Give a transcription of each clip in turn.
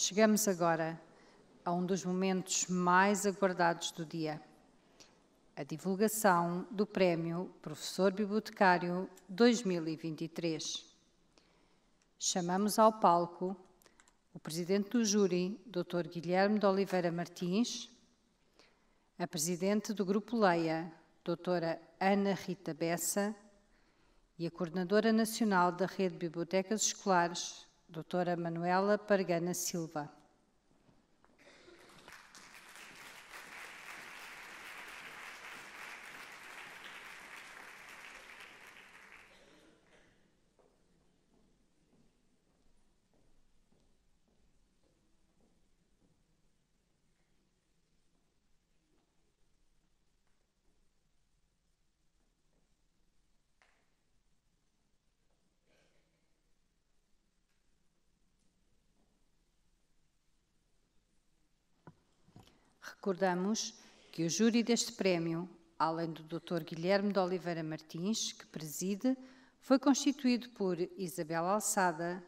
Chegamos agora a um dos momentos mais aguardados do dia, a divulgação do Prémio Professor Bibliotecário 2023. Chamamos ao palco o Presidente do Júri, Dr. Guilherme de Oliveira Martins, a Presidente do Grupo Leia, Doutora Ana Rita Bessa, e a Coordenadora Nacional da Rede de Bibliotecas Escolares, Doutora Manuela Pargana Silva. Recordamos que o júri deste prémio, além do Dr. Guilherme de Oliveira Martins, que preside, foi constituído por Isabel Alçada,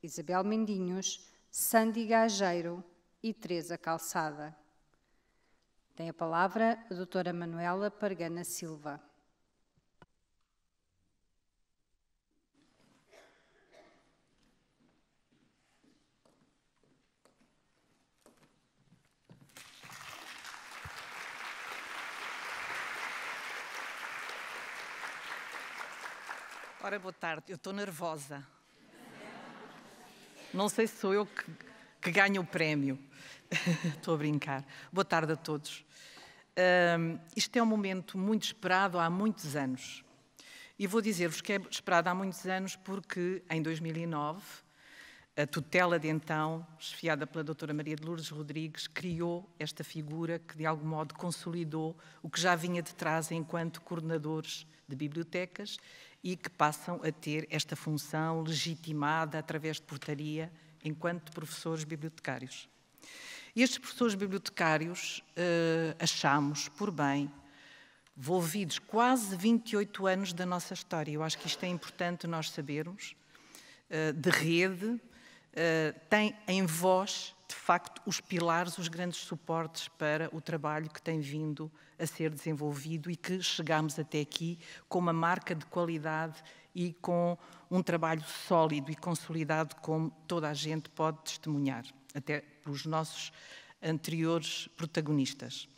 Isabel Mendinhos, Sandy Gageiro e Teresa Calçada. Tem a palavra a doutora Manuela Pargana Silva. Ora, boa tarde. Eu estou nervosa. Não sei se sou eu que, que ganho o prémio. estou a brincar. Boa tarde a todos. Um, isto é um momento muito esperado há muitos anos. E vou dizer-vos que é esperado há muitos anos porque, em 2009, a tutela de então, chefiada pela doutora Maria de Lourdes Rodrigues, criou esta figura que, de algum modo, consolidou o que já vinha de trás enquanto coordenadores de bibliotecas e que passam a ter esta função legitimada através de portaria enquanto professores bibliotecários. Estes professores bibliotecários eh, achamos por bem envolvidos quase 28 anos da nossa história. Eu acho que isto é importante nós sabermos, eh, de rede, eh, tem em vós, de facto, os pilares, os grandes suportes para o trabalho que tem vindo a ser desenvolvido e que chegamos até aqui com uma marca de qualidade e com um trabalho sólido e consolidado, como toda a gente pode testemunhar, até pelos nossos anteriores protagonistas.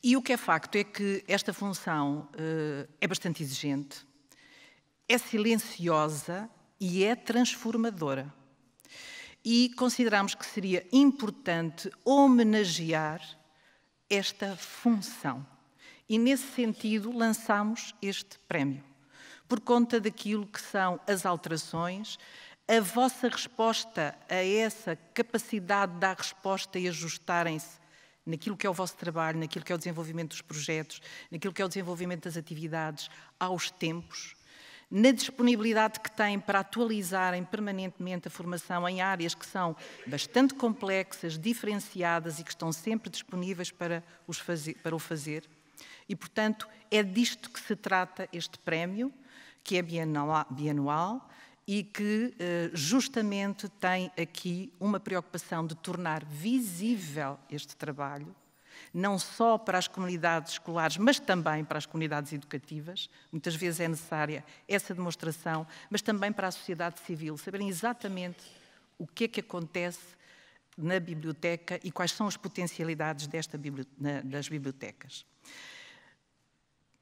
E o que é facto é que esta função uh, é bastante exigente, é silenciosa e é transformadora. E consideramos que seria importante homenagear esta função. E nesse sentido lançamos este prémio, por conta daquilo que são as alterações, a vossa resposta a essa capacidade de dar resposta e ajustarem-se naquilo que é o vosso trabalho, naquilo que é o desenvolvimento dos projetos, naquilo que é o desenvolvimento das atividades, aos tempos, na disponibilidade que têm para atualizarem permanentemente a formação em áreas que são bastante complexas, diferenciadas e que estão sempre disponíveis para, fazer, para o fazer. E, portanto, é disto que se trata este prémio, que é bianual e que eh, justamente tem aqui uma preocupação de tornar visível este trabalho não só para as comunidades escolares, mas também para as comunidades educativas. Muitas vezes é necessária essa demonstração, mas também para a sociedade civil, saberem exatamente o que é que acontece na biblioteca e quais são as potencialidades desta, das bibliotecas.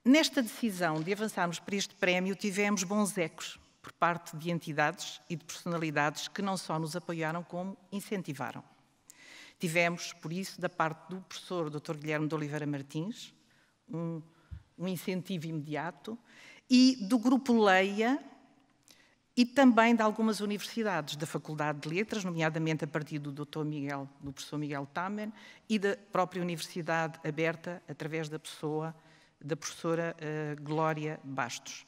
Nesta decisão de avançarmos para este prémio, tivemos bons ecos por parte de entidades e de personalidades que não só nos apoiaram, como incentivaram. Tivemos, por isso, da parte do professor Dr. Guilherme de Oliveira Martins, um, um incentivo imediato, e do grupo Leia e também de algumas universidades, da Faculdade de Letras, nomeadamente a partir do Dr. Miguel, do professor Miguel Tamen, e da própria Universidade Aberta, através da pessoa, da professora uh, Glória Bastos.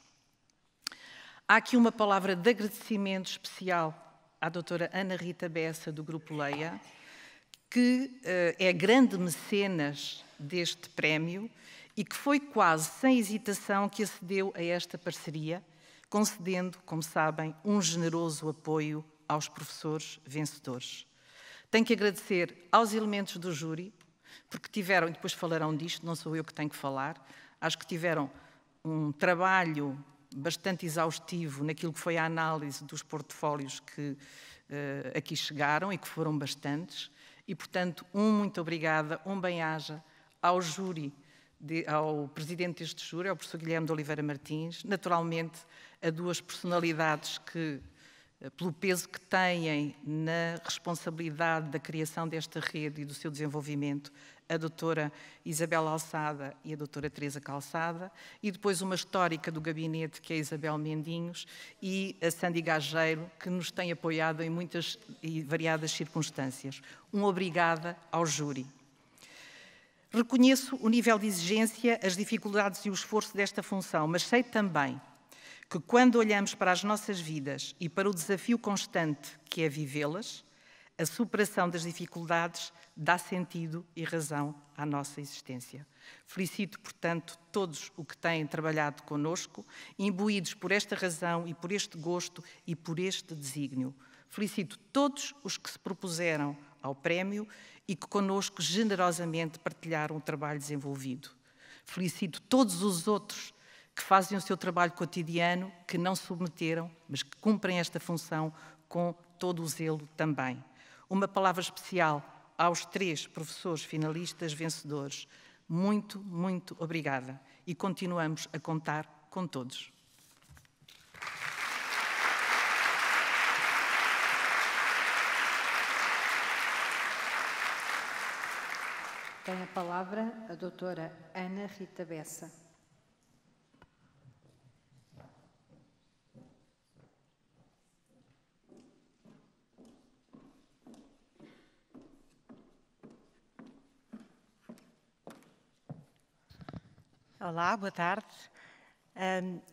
Há aqui uma palavra de agradecimento especial à doutora Ana Rita Bessa, do Grupo Leia, que eh, é grande mecenas deste prémio e que foi quase sem hesitação que acedeu a esta parceria, concedendo, como sabem, um generoso apoio aos professores vencedores. Tenho que agradecer aos elementos do júri, porque tiveram, e depois falarão disto, não sou eu que tenho que falar, acho que tiveram um trabalho bastante exaustivo naquilo que foi a análise dos portfólios que uh, aqui chegaram e que foram bastantes, e, portanto, um muito obrigada, um bem-aja ao júri, de, ao presidente deste júri, ao professor Guilherme de Oliveira Martins, naturalmente a duas personalidades que, eh, pelo peso que têm na responsabilidade da criação desta rede e do seu desenvolvimento, a doutora Isabel Alçada e a doutora Teresa Calçada, e depois uma histórica do gabinete, que é a Isabel Mendinhos, e a Sandy Gageiro, que nos tem apoiado em muitas e variadas circunstâncias. Um obrigada ao júri. Reconheço o nível de exigência, as dificuldades e o esforço desta função, mas sei também que quando olhamos para as nossas vidas e para o desafio constante que é vivê-las, a superação das dificuldades dá sentido e razão à nossa existência. Felicito, portanto, todos os que têm trabalhado conosco, imbuídos por esta razão e por este gosto e por este desígnio. Felicito todos os que se propuseram ao prémio e que conosco generosamente partilharam o trabalho desenvolvido. Felicito todos os outros que fazem o seu trabalho cotidiano, que não submeteram, mas que cumprem esta função com todo o zelo também. Uma palavra especial aos três professores finalistas vencedores. Muito, muito obrigada e continuamos a contar com todos. Tem a palavra a doutora Ana Rita Bessa. Olá, boa tarde.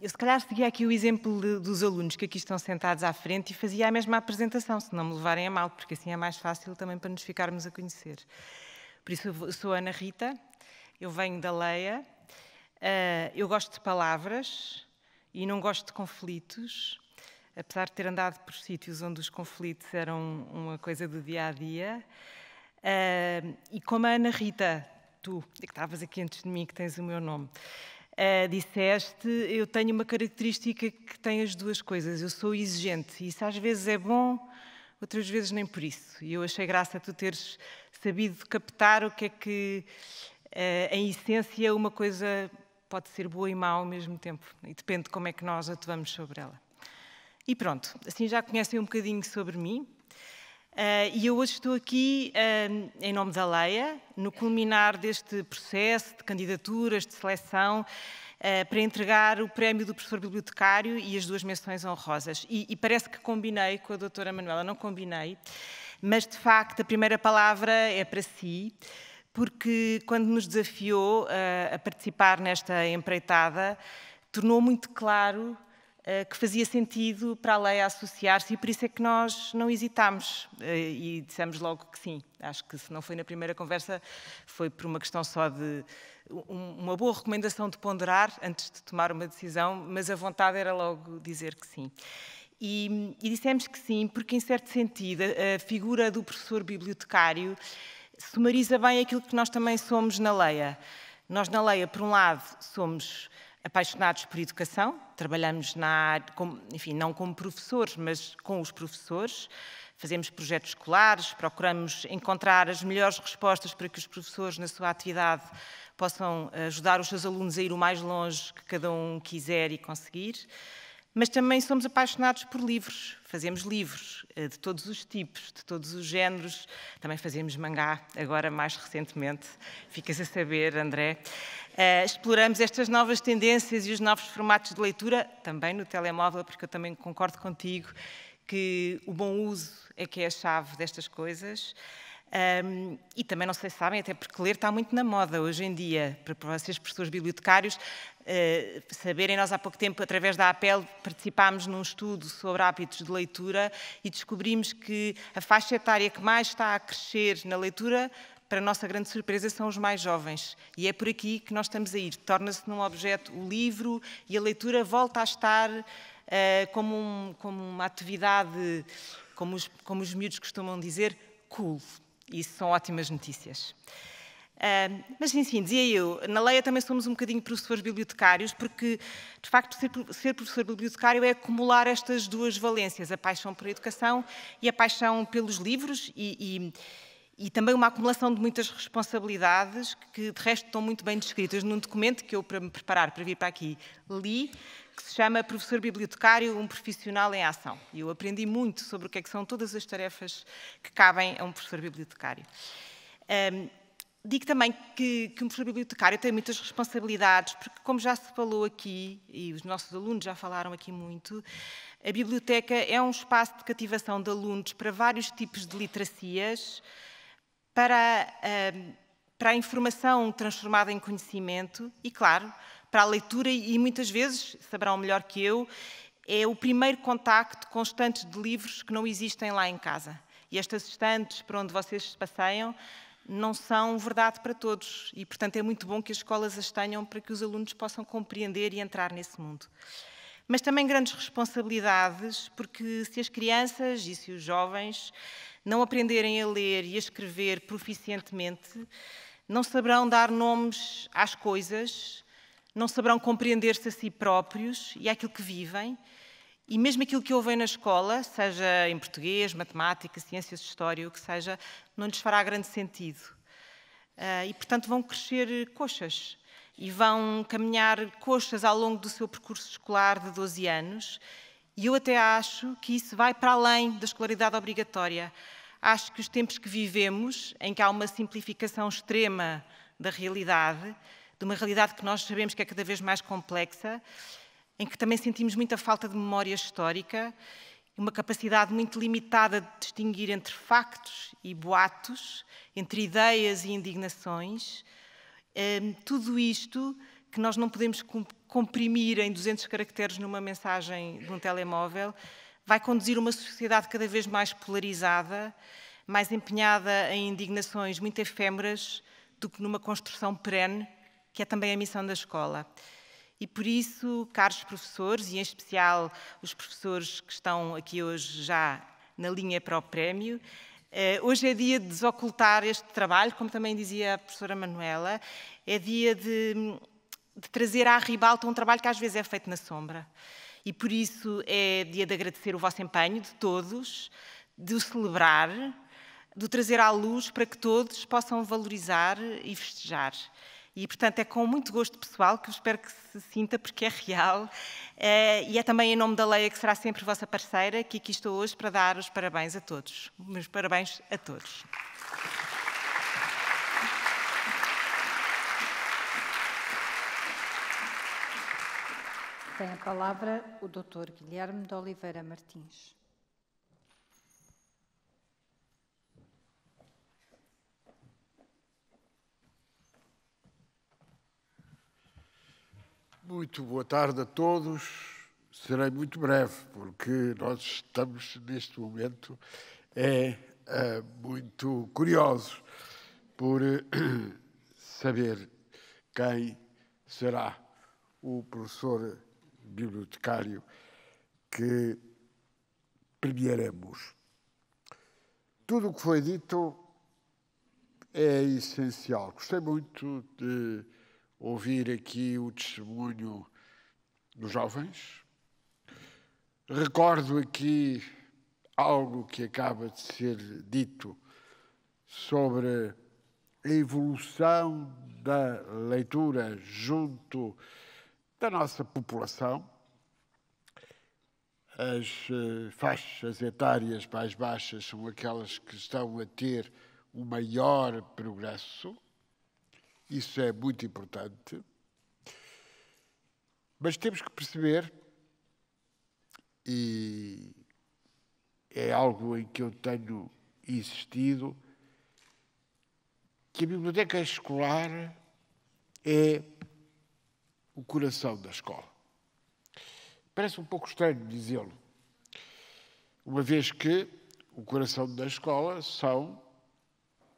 Eu se calhar seguia aqui o exemplo de, dos alunos que aqui estão sentados à frente e fazia a mesma apresentação, se não me levarem a mal, porque assim é mais fácil também para nos ficarmos a conhecer. Por isso, eu sou Ana Rita, eu venho da Leia, ah, eu gosto de palavras e não gosto de conflitos, apesar de ter andado por sítios onde os conflitos eram uma coisa do dia a dia. Ah, e como a Ana Rita tu, que estavas aqui antes de mim, que tens o meu nome, uh, disseste: Eu tenho uma característica que tem as duas coisas. Eu sou exigente. Isso às vezes é bom, outras vezes nem por isso. E eu achei graça tu teres sabido captar o que é que, uh, em essência, uma coisa pode ser boa e má ao mesmo tempo. E depende de como é que nós atuamos sobre ela. E pronto, assim já conhecem um bocadinho sobre mim. Uh, e eu hoje estou aqui uh, em nome da Leia, no culminar deste processo de candidaturas, de seleção, uh, para entregar o prémio do professor bibliotecário e as duas menções honrosas. E, e parece que combinei com a doutora Manuela, não combinei, mas de facto a primeira palavra é para si, porque quando nos desafiou a participar nesta empreitada, tornou muito claro eh, que fazia sentido para a lei associar-se e por isso é que nós não hesitámos eh, e dissemos logo que sim. Acho que se não foi na primeira conversa, foi por uma questão só de uma boa recomendação de ponderar antes de tomar uma decisão, mas a vontade era logo dizer que sim. E, e dissemos que sim, porque, em certo sentido, a figura do professor bibliotecário sumariza bem aquilo que nós também somos na Leia. Nós, na Leia, por um lado, somos apaixonados por educação, trabalhamos na área, enfim, não como professores, mas com os professores, fazemos projetos escolares, procuramos encontrar as melhores respostas para que os professores, na sua atividade, possam eh, ajudar os seus alunos a ir o mais longe que cada um quiser e conseguir mas também somos apaixonados por livros. Fazemos livros eh, de todos os tipos, de todos os géneros. Também fazemos mangá, agora mais recentemente. Ficas a saber, André. Eh, exploramos estas novas tendências e os novos formatos de leitura, também no telemóvel, porque eu também concordo contigo que o bom uso é que é a chave destas coisas. Um, e também não sei se sabem, até porque ler está muito na moda hoje em dia, para vocês, professores bibliotecários, uh, saberem, nós há pouco tempo, através da APEL, participámos num estudo sobre hábitos de leitura e descobrimos que a faixa etária que mais está a crescer na leitura, para nossa grande surpresa, são os mais jovens. E é por aqui que nós estamos a ir. Torna-se num objeto o livro e a leitura volta a estar uh, como, um, como uma atividade, como os, como os miúdos costumam dizer, cool isso são ótimas notícias. Uh, mas, enfim, dizia eu, na Leia também somos um bocadinho professores bibliotecários, porque, de facto, ser, ser, professor bibliotecário é acumular estas duas valências, a paixão por educação e a paixão pelos livros, e, e, e, também uma acumulação de muitas responsabilidades que, de resto, estão muito bem descritas num documento que eu, para me preparar para vir para aqui, li, que se chama Professor Bibliotecário, um profissional em ação. E eu aprendi muito sobre o que, é que são todas as tarefas que cabem a um professor bibliotecário. Um, Digo também que, que um professor bibliotecário tem muitas responsabilidades, porque, como já se falou aqui, e os nossos alunos já falaram aqui muito, a biblioteca é um espaço de cativação de alunos para vários tipos de literacias, para, para a informação transformada em conhecimento e, claro, para a leitura e muitas vezes, saberão melhor que eu, é o primeiro contacto com de livros que não existem lá em casa. E estas estantes para onde vocês se passeiam não são verdade para todos e, portanto, é muito bom que as escolas as tenham para que os alunos possam compreender e entrar nesse mundo. Mas também grandes responsabilidades, porque se as crianças e se os jovens não aprenderem a ler e a escrever proficientemente, não saberão dar nomes às coisas, não saberão compreender-se a si próprios e aquilo que vivem, e mesmo aquilo que ouvem na escola, seja em português, matemática, ciências, história, o que seja, não lhes fará grande sentido. Ah, e, portanto, vão crescer coxas e vão caminhar coxas ao longo do seu percurso escolar de 12 anos. E eu até acho que isso vai para além da escolaridade obrigatória. Acho que os tempos que vivemos, em que há uma simplificação extrema da realidade, de uma realidade que nós sabemos que é cada vez mais complexa, em que também sentimos muita falta de memória histórica uma capacidade muito limitada de distinguir entre factos e boatos, entre ideias e indignações. Hum, tudo isto que nós não podemos comprimir em 200 caracteres numa mensagem de um telemóvel, vai conduzir uma sociedade cada vez mais polarizada, mais empenhada em indignações muito efêmeras do que numa construção perene que é também a missão da escola. E por isso, caros professores, e em especial os professores que estão aqui hoje já na linha para o prémio, eh, hoje é dia de desocultar este trabalho, como também dizia a professora Manuela, é dia de, de trazer à ribalta um trabalho que às vezes é feito na sombra. E por isso é dia de agradecer o vosso empenho, de todos, de o celebrar, de o trazer à luz para que todos possam valorizar e festejar. E, portanto, é com muito gosto pessoal que eu espero que se sinta, porque é real. Eh, e é também em nome da Leia, que será sempre vossa parceira, que aqui estou hoje para dar os parabéns a todos. Meus parabéns a todos. Tem a palavra o Dr. Guilherme de Oliveira Martins. Muito boa tarde a todos. Serei muito breve, porque nós estamos neste momento é, é muito curiosos por eh, saber quem será o professor bibliotecário que premiaremos. Tudo o que foi dito é essencial. Gostei muito de ouvir aqui o testemunho dos jovens. Recordo aqui algo que acaba de ser dito sobre a evolução da leitura junto da nossa população. As eh, faixas etárias mais baixas são aquelas que estão a ter o maior progresso isso é muito importante. Mas temos que perceber, e é algo em que eu tenho insistido, que a biblioteca escolar é o coração da escola. Parece um pouco estranho dizê-lo, uma vez que o coração da escola são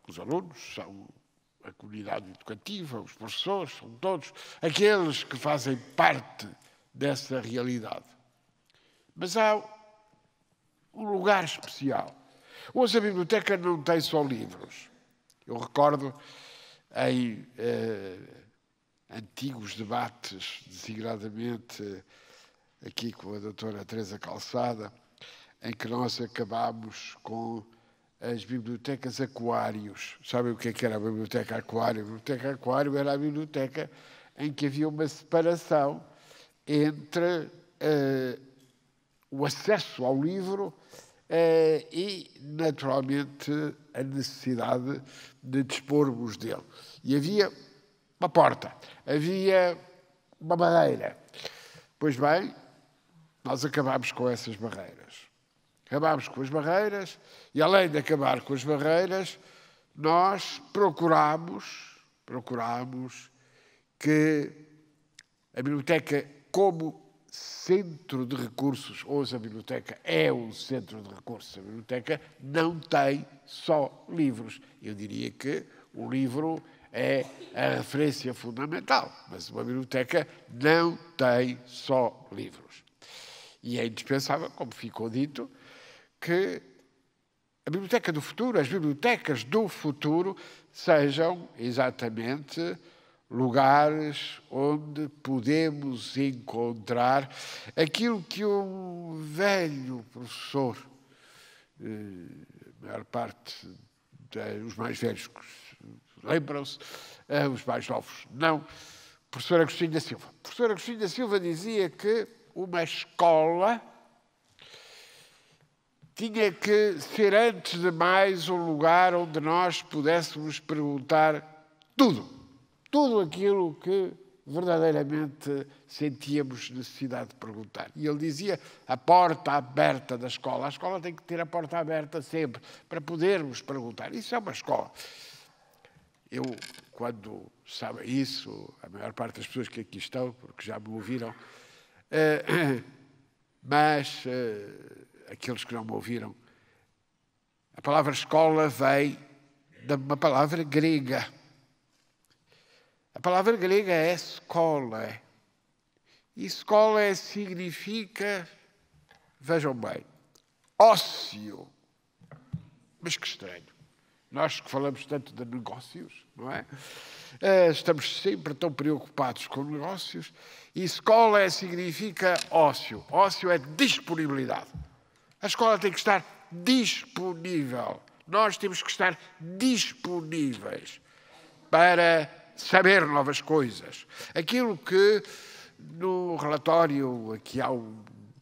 os alunos, são a comunidade educativa, os professores, são todos aqueles que fazem parte dessa realidade. Mas há um lugar especial. Hoje a biblioteca não tem só livros. Eu recordo em eh, antigos debates, designadamente aqui com a doutora Teresa Calçada, em que nós acabámos com as bibliotecas aquários. Sabem o que, é que era a biblioteca aquário? A biblioteca aquário era a biblioteca em que havia uma separação entre uh, o acesso ao livro uh, e, naturalmente, a necessidade de dispormos dele. E havia uma porta, havia uma barreira. Pois bem, nós acabámos com essas barreiras. Acabámos com as barreiras e, além de acabar com as barreiras, nós procurámos procurámos que a biblioteca, como centro de recursos, hoje a biblioteca é um centro de recursos, a biblioteca não tem só livros. Eu diria que o livro é a referência fundamental, mas uma biblioteca não tem só livros. E é indispensável, como ficou dito, que a biblioteca do futuro, as bibliotecas do futuro, sejam exatamente lugares onde podemos encontrar aquilo que um velho professor, eh, a maior parte dos mais velhos lembram-se, eh, os mais novos não, professor Agostinho da Silva. O professor Agostinho da Silva dizia que uma escola tinha que ser, antes de mais, um lugar onde nós pudéssemos perguntar tudo. Tudo aquilo que verdadeiramente sentíamos necessidade de perguntar. E ele dizia a porta aberta da escola. A escola tem que ter a porta aberta sempre para podermos perguntar. Isso é uma escola. Eu, quando sabe isso, a maior parte das pessoas que aqui estão, porque já me ouviram, eh, mas eh, aqueles que não me ouviram, a palavra escola vem de uma palavra grega. A palavra grega é escola. E escola significa, vejam bem, ócio. Mas que estranho. Nós que falamos tanto de negócios, não é? Eh, estamos sempre tão preocupados com negócios. E escola significa ócio. Ócio é disponibilidade. A escola tem que estar disponível. Nós temos que estar disponíveis para saber novas coisas. Aquilo que no relatório, aqui há uns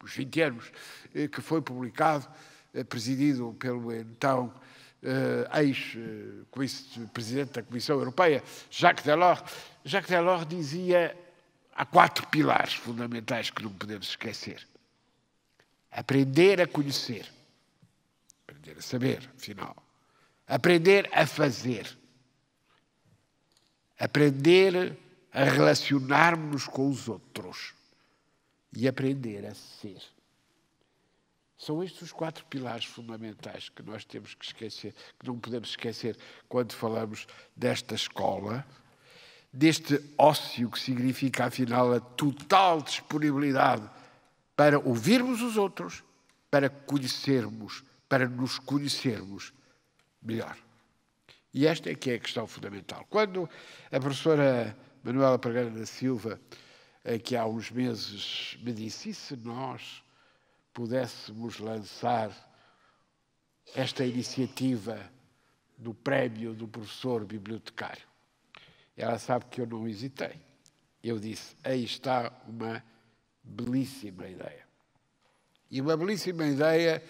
20 anos, eh, que foi publicado, eh, presidido pelo então eh, ex-presidente da Comissão Europeia, Jacques Delors, Jacques Delors dizia há quatro pilares fundamentais que não podemos esquecer. Aprender a conhecer. Aprender a saber, afinal. Aprender a fazer. Aprender a relacionarmos com os outros. E aprender a ser. São estes os quatro pilares fundamentais que nós temos que esquecer, que não podemos esquecer quando falamos desta escola, deste ócio que significa, afinal, a total disponibilidade para ouvirmos os outros, para conhecermos, para nos conhecermos melhor. E esta é que é a questão fundamental. Quando a professora Manuela Pereira da Silva, eh, que há uns meses me disse, e se nós pudéssemos lançar esta iniciativa do prémio do professor bibliotecário? Ela sabe que eu não hesitei. Eu disse, aí está uma belíssima ideia. E uma belíssima ideia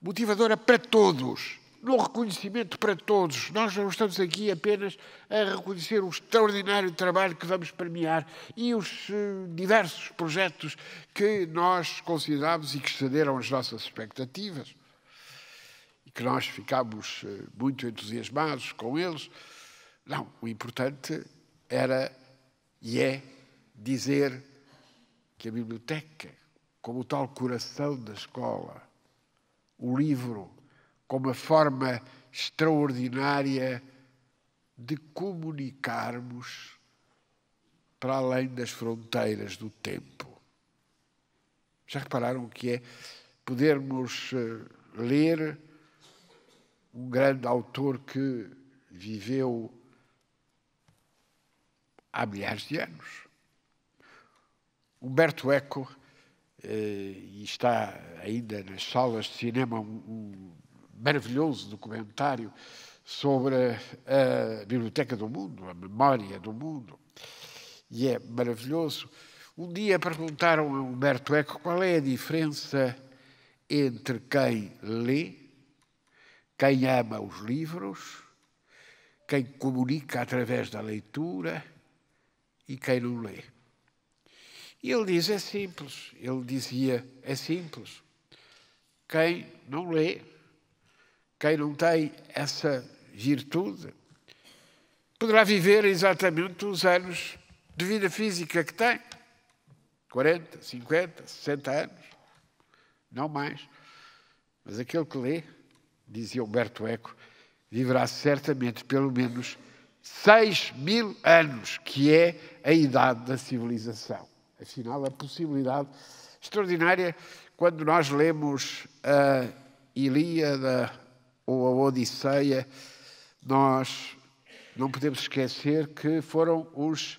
motivadora para todos, no reconhecimento para todos. Nós não estamos aqui apenas a reconhecer o extraordinário trabalho que vamos premiar e os eh, diversos projetos que nós consideramos e que excederam as nossas expectativas e que nós ficámos eh, muito entusiasmados com eles. Não, o importante era e é dizer que a biblioteca, como o tal coração da escola, o livro, como a forma extraordinária de comunicarmos para além das fronteiras do tempo. Já repararam o que é podermos eh, ler um grande autor que viveu há milhares de anos? Humberto Eco, eh, e está ainda nas salas de cinema um, maravilhoso documentário sobre a Biblioteca do Mundo, a memória do mundo, e é maravilhoso. Um dia perguntaram a Humberto Eco qual é a diferença entre quem lê, quem ama os livros, quem comunica através da leitura e quem não lê. E ele diz: é simples. Ele dizia: é simples. Quem não lê, quem não tem essa virtude, poderá viver exatamente os anos de vida física que tem 40, 50, 60 anos, não mais. Mas aquele que lê, dizia Humberto Eco, viverá certamente pelo menos 6 mil anos, que é a idade da civilização afinal, a possibilidade extraordinária quando nós lemos a Ilíada ou a Odisseia, nós não podemos esquecer que foram os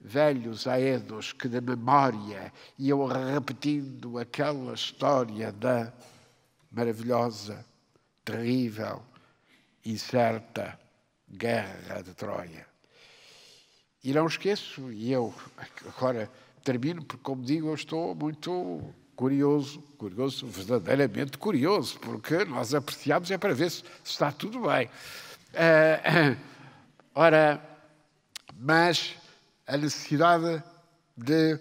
velhos aedos que da memória iam repetindo aquela história da maravilhosa, terrível, incerta guerra de Troia. E não esqueço, e eu agora termino, porque, como digo, eu estou muito curioso, curioso, verdadeiramente curioso, porque nós apreciamos é para ver se está tudo bem. Uh, ora, mas a necessidade de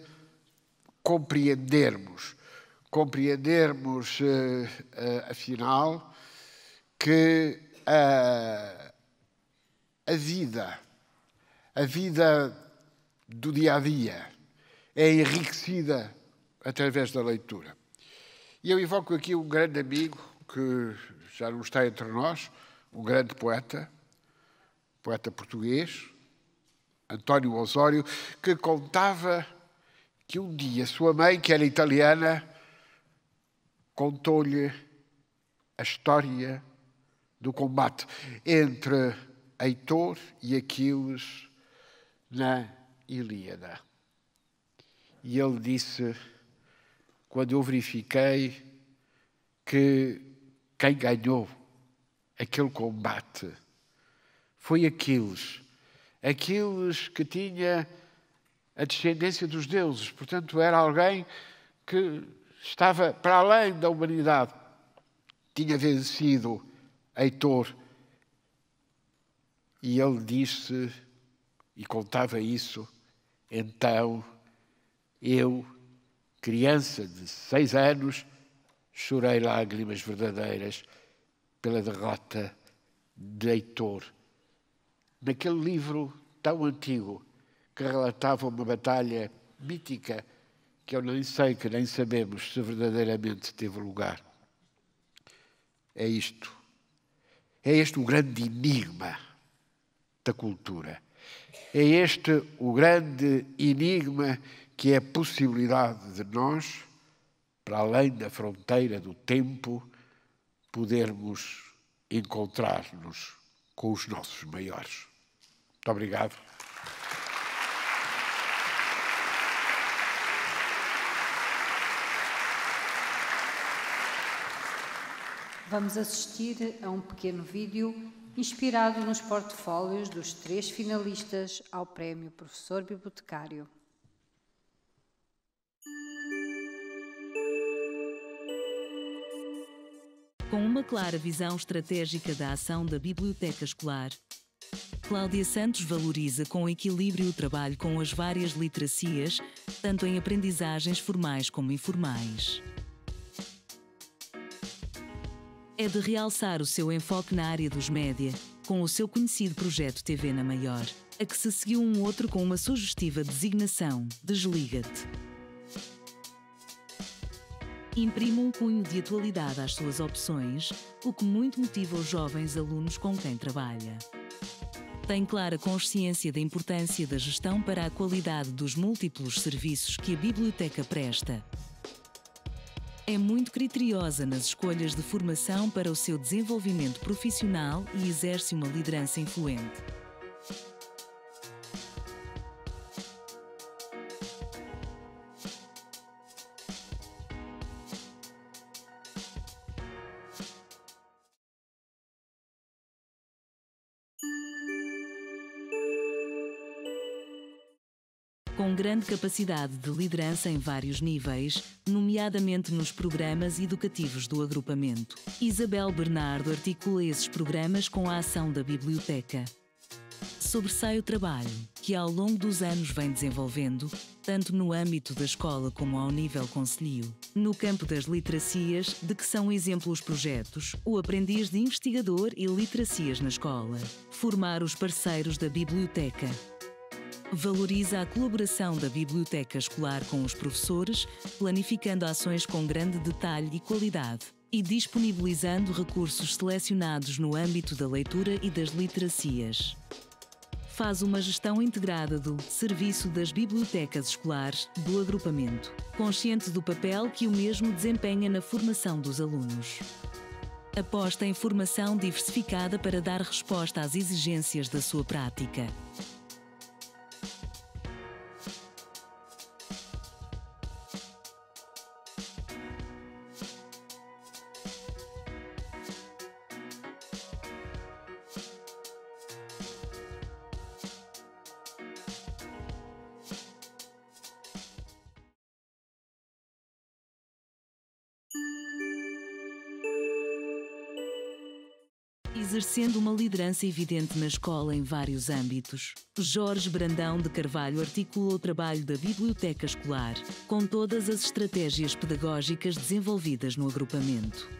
compreendermos, compreendermos, uh, uh, afinal, que a vida, a vida do dia a dia, é enriquecida através da leitura. E eu evoco aqui um grande amigo que já não está entre nós, um grande poeta, poeta português, António Osório, que contava que um dia sua mãe, que era italiana, contou-lhe a história do combate entre Heitor e Aquiles na Ilíada e ele disse: quando eu verifiquei que quem ganhou aquele combate foi Aquiles, Aquiles que tinha a descendência dos deuses, portanto, era alguém que estava para além da humanidade, tinha vencido Heitor. E ele disse, e contava isso, então eu, criança de seis anos, chorei lágrimas verdadeiras pela derrota de Heitor. Naquele livro tão antigo que relatava uma batalha mítica que eu nem sei, que nem sabemos se verdadeiramente teve lugar. É isto. É este o grande enigma da cultura. É este o grande enigma que é a possibilidade de nós, para além da fronteira do tempo, podermos encontrar-nos com os nossos maiores. Muito obrigado. Vamos assistir a um pequeno vídeo inspirado nos portfólios dos três finalistas ao Prémio Professor Bibliotecário. com uma clara visão estratégica da ação da biblioteca escolar. Cláudia Santos valoriza com equilíbrio o trabalho com as várias literacias, tanto em aprendizagens formais como informais. É de realçar o seu enfoque na área dos média, com o seu conhecido projeto TV na Maior, a que se seguiu um outro com uma sugestiva designação Desliga-te imprime um cunho de atualidade às suas opções, o que muito motiva os jovens alunos com quem trabalha. Tem clara consciência da importância da gestão para a qualidade dos múltiplos serviços que a biblioteca presta. É muito criteriosa nas escolhas de formação para o seu desenvolvimento profissional e exerce uma liderança influente. grande capacidade de liderança em vários níveis, nomeadamente nos programas educativos do agrupamento. Isabel Bernardo articula esses programas com a ação da biblioteca. Sobressai o trabalho, que ao longo dos anos vem desenvolvendo, tanto no âmbito da escola como ao nível concelhio. No campo das literacias, de que são exemplo os projetos O Aprendiz de Investigador e Literacias na Escola. Formar os parceiros da biblioteca, valoriza a colaboração da biblioteca escolar com os professores, planificando ações com grande detalhe e qualidade e disponibilizando recursos selecionados no âmbito da leitura e das literacias. Faz uma gestão integrada do Serviço das Bibliotecas Escolares do agrupamento, consciente do papel que o mesmo desempenha na formação dos alunos. Aposta em formação diversificada para dar resposta às exigências da sua prática. sendo uma liderança evidente na escola em vários âmbitos. Jorge Brandão de Carvalho articulou o trabalho da biblioteca escolar, com todas as estratégias pedagógicas desenvolvidas no agrupamento.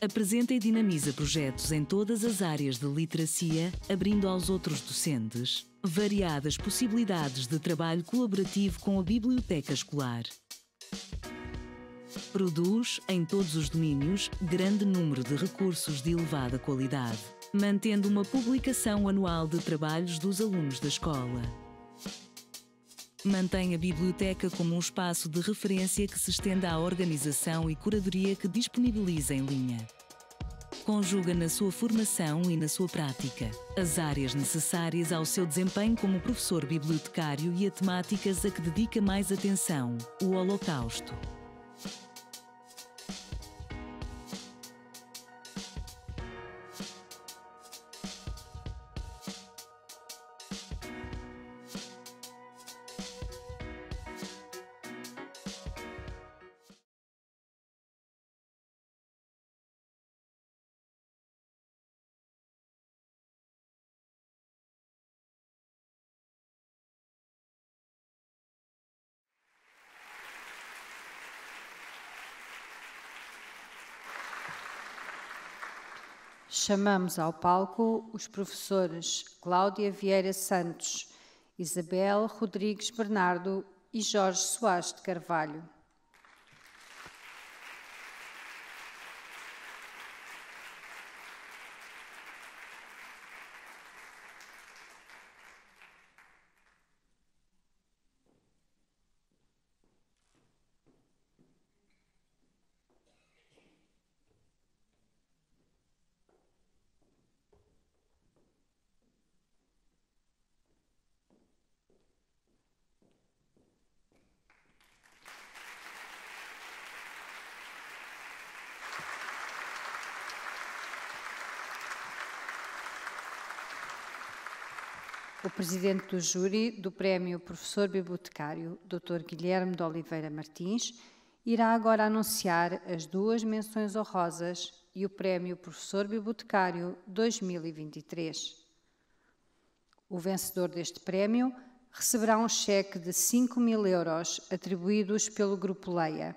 Apresenta e dinamiza projetos em todas as áreas de literacia, abrindo aos outros docentes variadas possibilidades de trabalho colaborativo com a biblioteca escolar. Produz, em todos os domínios, grande número de recursos de elevada qualidade, mantendo uma publicação anual de trabalhos dos alunos da escola. Mantém a biblioteca como um espaço de referência que se estenda à organização e curadoria que disponibiliza em linha. Conjuga na sua formação e na sua prática as áreas necessárias ao seu desempenho como professor bibliotecário e a temáticas a que dedica mais atenção, o Holocausto. chamamos ao palco os professores Cláudia Vieira Santos, Isabel Rodrigues Bernardo e Jorge Soares de Carvalho. o presidente do júri do Prémio Professor Bibliotecário, Dr. Guilherme de Oliveira Martins, irá agora anunciar as duas menções honrosas e o Prémio Professor Bibliotecário 2023. O vencedor deste prémio receberá um cheque de 5 mil euros atribuídos pelo Grupo Leia.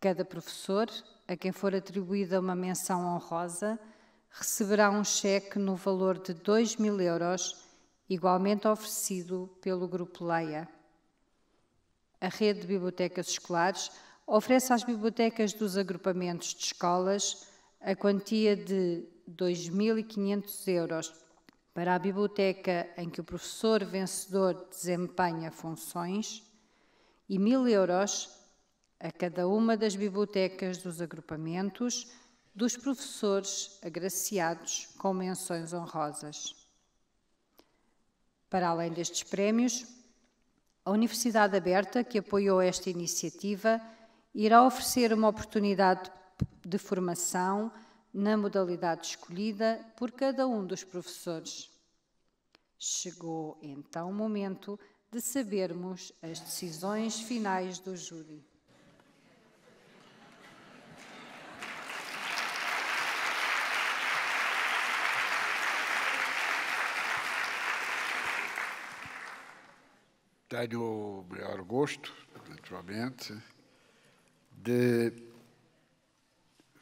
Cada professor, a quem for atribuída uma menção honrosa, receberá um cheque no valor de 2 mil euros igualmente oferecido pelo Grupo Leia. A rede de bibliotecas escolares oferece às bibliotecas dos agrupamentos de escolas a quantia de 2.500 euros para a biblioteca em que o professor vencedor desempenha funções e 1.000 euros a cada uma das bibliotecas dos agrupamentos dos professores agraciados com menções honrosas. Para além destes prémios, a Universidade Aberta, que apoiou esta iniciativa, irá oferecer uma oportunidade de formação na modalidade escolhida por cada um dos professores. Chegou então o momento de sabermos as decisões finais do júri. tenho o maior gosto, naturalmente, de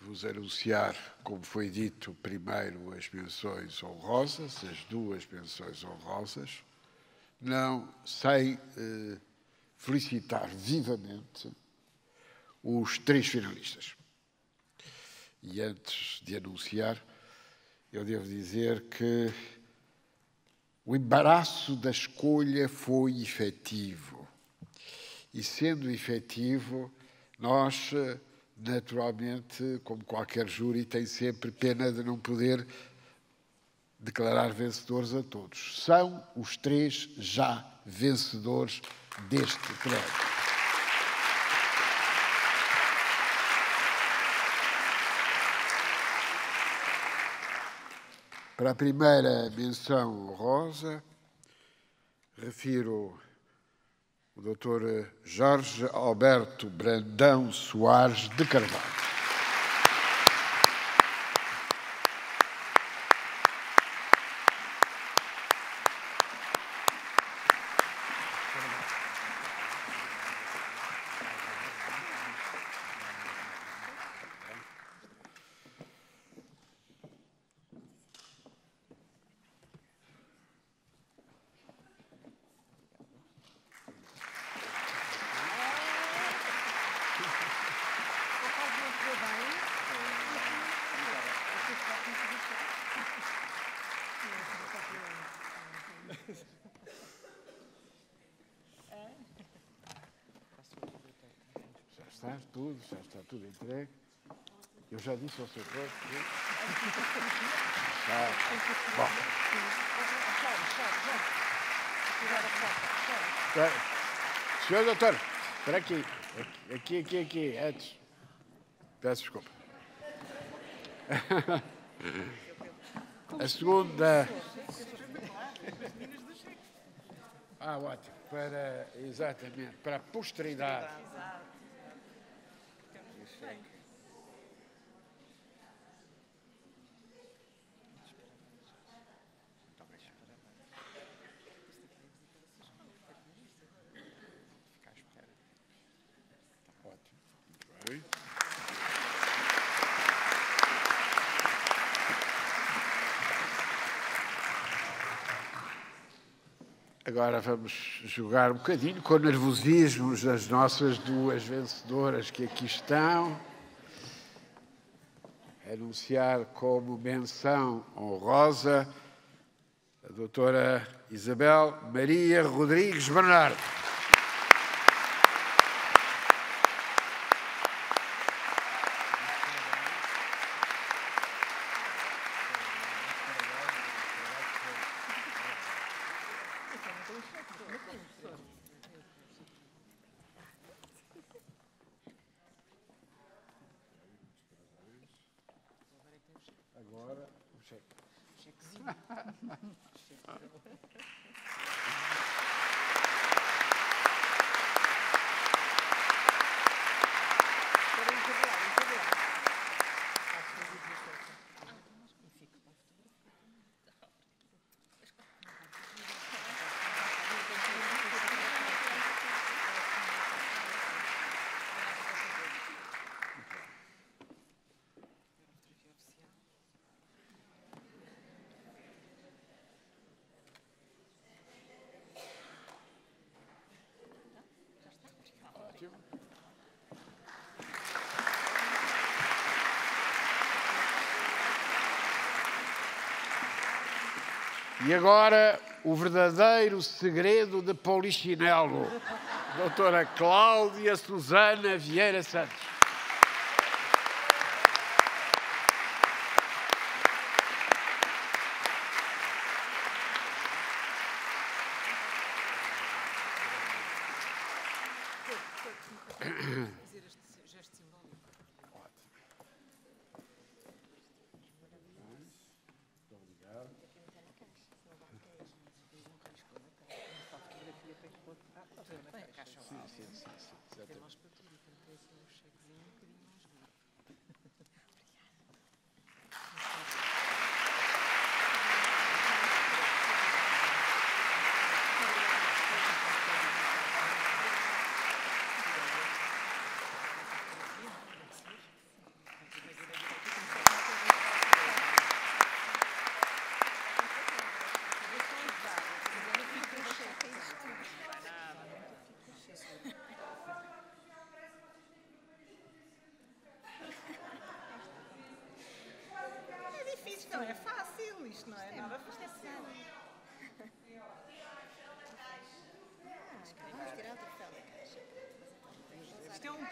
vos anunciar, como foi dito, primeiro as menções honrosas, as duas menções honrosas, não sem eh, felicitar vivamente os três finalistas. E antes de anunciar, eu devo dizer que o embaraço da escolha foi efetivo. E sendo efetivo, nós, naturalmente, como qualquer júri, tem sempre pena de não poder declarar vencedores a todos. São os três já vencedores deste prémio. Para a primeira menção honrosa, refiro o Dr. Jorge Alberto Brandão Soares de Carvalho. tudo, já está tudo entregue. Eu já disse ao seu próprio. Tá. Bom. Senhor doutor, espera aqui. Aqui, aqui, aqui, antes. Peço desculpa. A segunda. Ah, ótimo. Para, exatamente, para a posteridade. agora vamos jogar um bocadinho com nervosismos das nossas duas vencedoras que aqui estão. Anunciar como menção honrosa a doutora Isabel Maria Rodrigues Bernardo. E agora, o verdadeiro segredo de Polichinelo. Doutora Cláudia Susana Vieira Santos.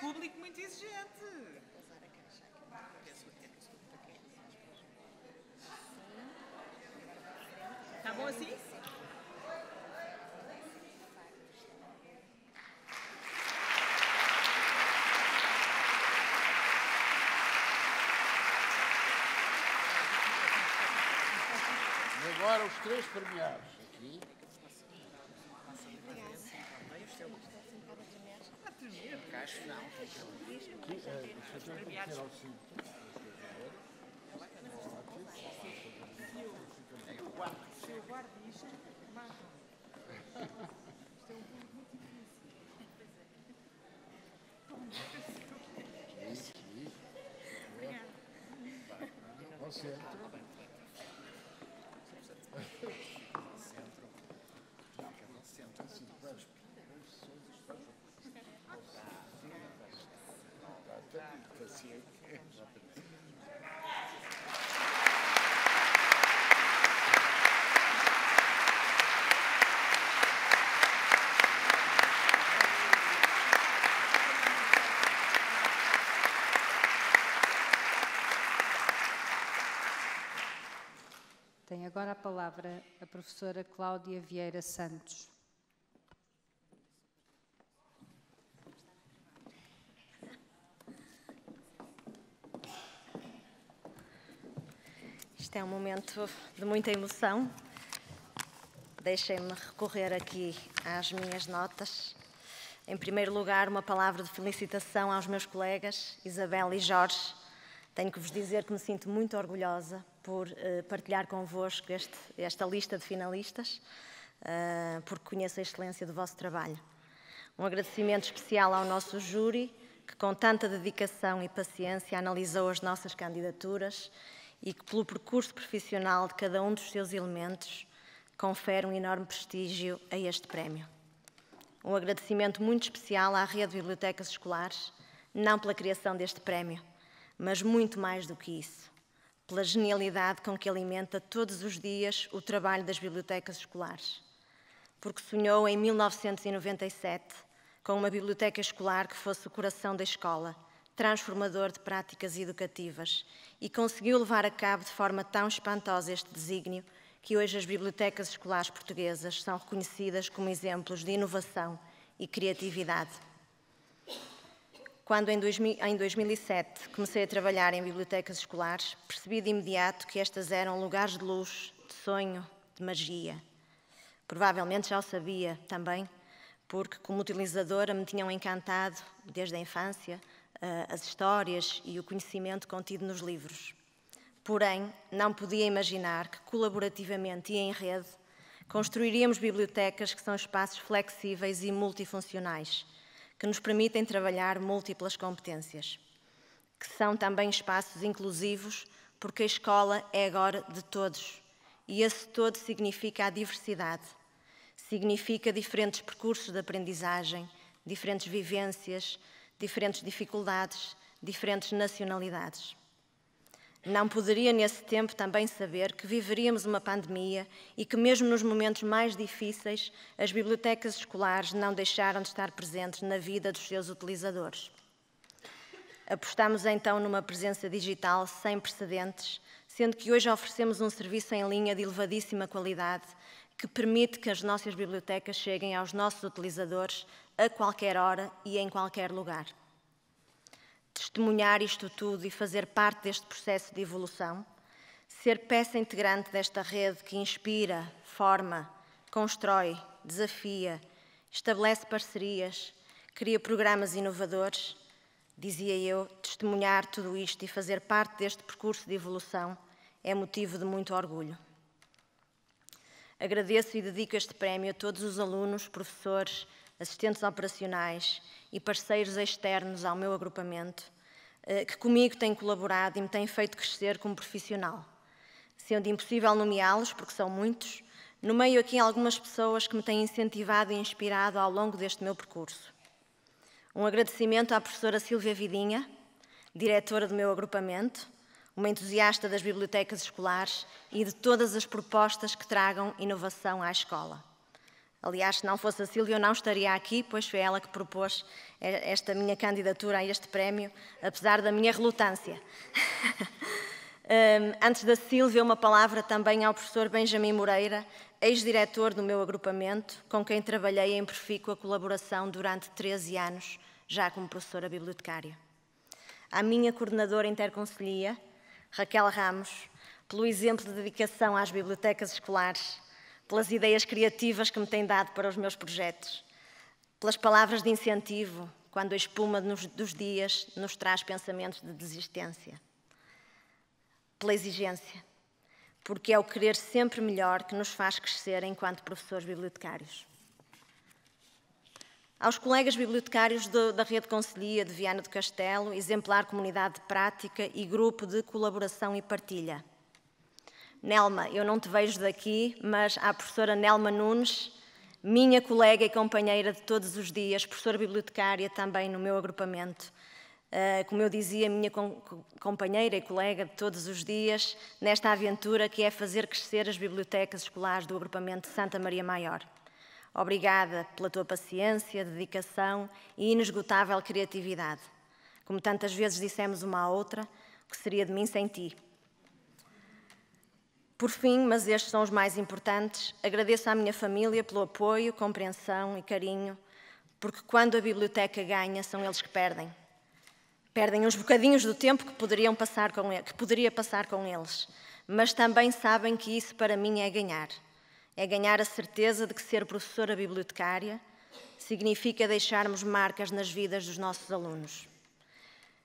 público muito exigente. Está bom assim? agora os três premiados. 是。tem agora a palavra a professora Cláudia Vieira Santos. Este é um momento de muita emoção. Deixem-me recorrer aqui às minhas notas. Em primeiro lugar, uma palavra de felicitação aos meus colegas Isabel e Jorge. Tenho que vos dizer que me sinto muito orgulhosa por uh, partilhar convosco este, esta lista de finalistas, uh, porque conheço a excelência do vosso trabalho. Um agradecimento especial ao nosso júri, que com tanta dedicação e paciência analisou as nossas candidaturas e que, pelo percurso profissional de cada um dos seus elementos, confere um enorme prestígio a este prémio. Um agradecimento muito especial à Rede de Bibliotecas Escolares, não pela criação deste prémio, mas muito mais do que isso pela genialidade com que alimenta todos os dias o trabalho das bibliotecas escolares, porque sonhou em 1997 com uma biblioteca escolar que fosse o coração da escola, transformador de práticas educativas, e conseguiu levar a cabo de forma tão espantosa este desígnio que hoje as bibliotecas escolares portuguesas são reconhecidas como exemplos de inovação e criatividade. Quando, em, 2000, em 2007, comecei a trabalhar em bibliotecas escolares, percebi de imediato que estas eram lugares de luz, de sonho, de magia. Provavelmente já o sabia também, porque como utilizadora me tinham encantado, desde a infância, eh, as histórias e o conhecimento contido nos livros. Porém, não podia imaginar que colaborativamente e em rede construiríamos bibliotecas que são espaços flexíveis e multifuncionais, que nos permitem trabalhar múltiplas competências, que são também espaços inclusivos, porque a escola é agora de todos. E esse todo significa a diversidade, significa diferentes percursos de aprendizagem, diferentes vivências, diferentes dificuldades, diferentes nacionalidades. Não poderia, nesse tempo, também saber que viveríamos uma pandemia e que, mesmo nos momentos mais difíceis, as bibliotecas escolares não deixaram de estar presentes na vida dos seus utilizadores. Apostamos então numa presença digital sem precedentes, sendo que hoje oferecemos um serviço em linha de elevadíssima qualidade que permite que as nossas bibliotecas cheguem aos nossos utilizadores a qualquer hora e em qualquer lugar testemunhar isto tudo e fazer parte deste processo de evolução, ser peça integrante desta rede que inspira, forma, constrói, desafia, estabelece parcerias, cria programas inovadores, dizia eu, testemunhar tudo isto e fazer parte deste percurso de evolução é motivo de muito orgulho. Agradeço e dedico este prémio a todos os alunos, professores, assistentes operacionais e parceiros externos ao meu agrupamento, eh, que comigo têm colaborado e me têm feito crescer como profissional, sendo impossível nomeá-los, porque são muitos, no meio aqui algumas pessoas que me têm incentivado e inspirado ao longo deste meu percurso. Um agradecimento à professora Silvia Vidinha, diretora do meu agrupamento, uma entusiasta das bibliotecas escolares e de todas as propostas que tragam inovação à escola. Aliás, se não fosse a Cília, eu não estaria aqui, pois foi ela que propôs esta minha candidatura a este prémio, apesar da minha relutância. Hum, antes da Silvia, uma palavra também ao professor Benjamin Moreira, ex-diretor do meu agrupamento, com quem trabalhei em profícua colaboração durante 13 anos, já como professora bibliotecária. À minha coordenadora interconselhia, Raquel Ramos, pelo exemplo de dedicação às bibliotecas escolares pelas ideias criativas que me têm dado para os meus projetos, pelas palavras de incentivo, quando a espuma dos dias nos traz pensamentos de desistência, pela exigência, porque é o querer sempre melhor que nos faz crescer enquanto professores bibliotecários. Aos colegas bibliotecários do, da Rede Conselhia de Viana do Castelo, exemplar comunidade de prática e grupo de colaboração e partilha. Nelma, eu não te vejo daqui, mas à professora Nelma Nunes, minha colega e companheira de todos os dias, professora bibliotecária também no meu agrupamento. Ah, como eu dizia, minha companheira e colega de todos os dias nesta aventura que é fazer crescer as bibliotecas escolares do agrupamento Santa Maria Maior. Obrigada pela tua paciência, dedicação e inesgotável criatividade. Como tantas vezes dissemos uma à outra, o que seria de mim sem ti? Por fim, mas estes são os mais importantes, agradeço à minha família pelo apoio, compreensão e carinho, porque quando a biblioteca ganha, são eles que perdem. Perdem uns bocadinhos do tempo que, poderiam passar com, que poderia passar com eles, mas também sabem que isso para mim é ganhar. É ganhar a certeza de que ser professora bibliotecária significa deixarmos marcas nas vidas dos nossos alunos.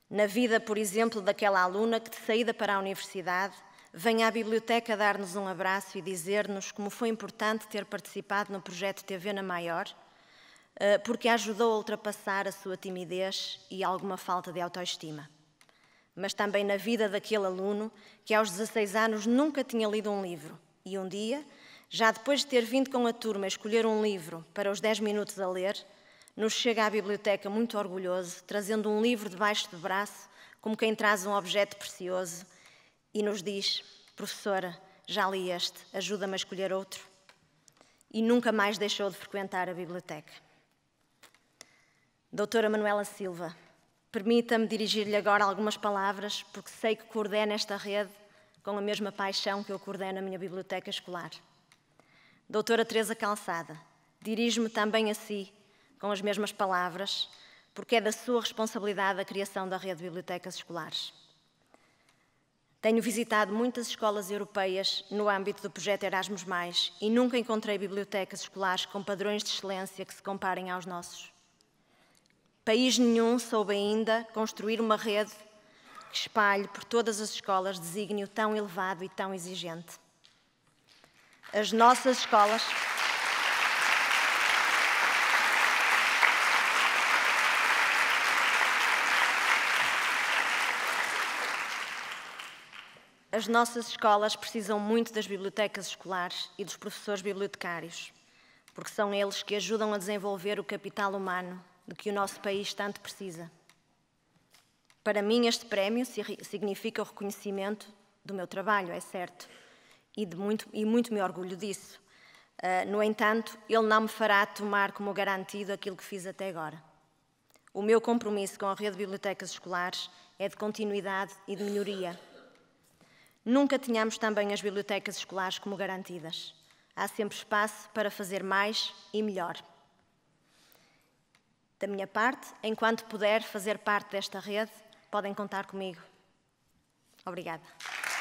Na vida, por exemplo, daquela aluna que, de saída para a universidade, venha à biblioteca dar-nos um abraço e dizer-nos como foi importante ter participado no projeto TV na Maior, eh, porque ajudou a ultrapassar a sua timidez e alguma falta de autoestima. Mas também na vida daquele aluno que aos 16 anos nunca tinha lido um livro e um dia, já depois de ter vindo com a turma escolher um livro para os 10 minutos a ler, nos chega à biblioteca muito orgulhoso, trazendo um livro debaixo do braço, como quem traz um objeto precioso e nos diz: professora, já li este, ajuda-me a escolher outro. E nunca mais deixou de frequentar a biblioteca. Doutora Manuela Silva, permita-me dirigir-lhe agora algumas palavras, porque sei que coordena esta rede com a mesma paixão que eu coordeno a minha biblioteca escolar. Doutora Teresa Calçada, dirijo-me também a si com as mesmas palavras, porque é da sua responsabilidade a criação da rede de bibliotecas escolares. Tenho visitado muitas escolas europeias no âmbito do projeto Erasmus, e nunca encontrei bibliotecas escolares com padrões de excelência que se comparem aos nossos. País nenhum soube ainda construir uma rede que espalhe por todas as escolas desígnio tão elevado e tão exigente. As nossas escolas. as nossas escolas precisam muito das bibliotecas escolares e dos professores bibliotecários, porque são eles que ajudam a desenvolver o capital humano de que o nosso país tanto precisa. Para mim, este prémio significa o reconhecimento do meu trabalho, é certo, e, muito, e muito me orgulho disso. Uh, no entanto, ele não me fará tomar como garantido aquilo que fiz até agora. O meu compromisso com a rede de bibliotecas escolares é de continuidade e de melhoria Nunca tínhamos também as bibliotecas escolares como garantidas. Há sempre espaço para fazer mais e melhor. Da minha parte, enquanto puder fazer parte desta rede, podem contar comigo. Obrigada.